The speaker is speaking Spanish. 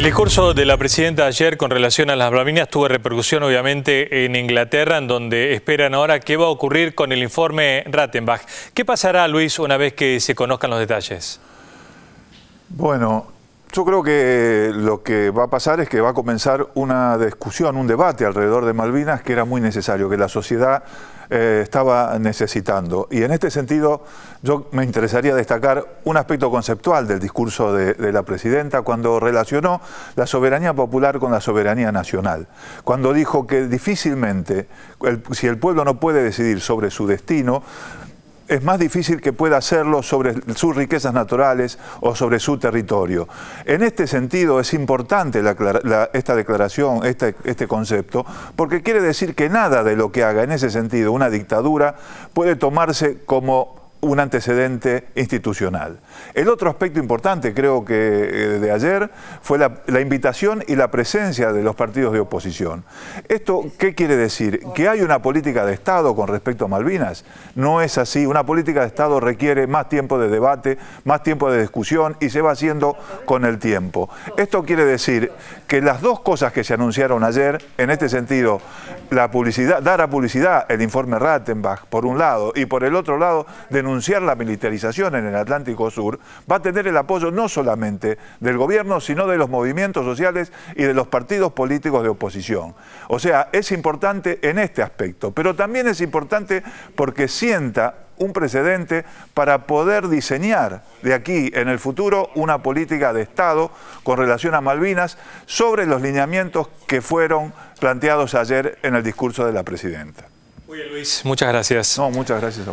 El discurso de la presidenta ayer con relación a las Malvinas tuvo repercusión obviamente en Inglaterra, en donde esperan ahora qué va a ocurrir con el informe Rattenbach. ¿Qué pasará, Luis, una vez que se conozcan los detalles? Bueno, yo creo que eh, lo que va a pasar es que va a comenzar una discusión, un debate alrededor de Malvinas que era muy necesario, que la sociedad eh, estaba necesitando. Y en este sentido, yo me interesaría destacar un aspecto conceptual del discurso de, la presidenta cuando relacionó la soberanía popular con la soberanía nacional. Cuando dijo que difícilmente, si el pueblo no puede decidir sobre su destino, es más difícil que pueda hacerlo sobre sus riquezas naturales o sobre su territorio. En este sentido es importante esta declaración, este, este concepto, porque quiere decir que nada de lo que haga en ese sentido una dictadura puede tomarse como un antecedente institucional. El otro aspecto importante, creo que eh, de ayer, fue la, invitación y la presencia de los partidos de oposición. ¿Esto qué quiere decir? ¿Que hay una política de Estado con respecto a Malvinas? No es así. Una política de Estado requiere más tiempo de debate, más tiempo de discusión y se va haciendo con el tiempo. Esto quiere decir que las dos cosas que se anunciaron ayer, en este sentido, la publicidad, dar a publicidad el informe Rattenbach, por un lado, y por el otro lado, denunciar anunciar la militarización en el Atlántico Sur, va a tener el apoyo no solamente del gobierno, sino de los movimientos sociales y de los partidos políticos de oposición. O sea, es importante en este aspecto, pero también es importante porque sienta un precedente para poder diseñar de aquí en el futuro una política de Estado con relación a Malvinas sobre los lineamientos que fueron planteados ayer en el discurso de la Presidenta. Muy Luis, muchas gracias. muchas gracias a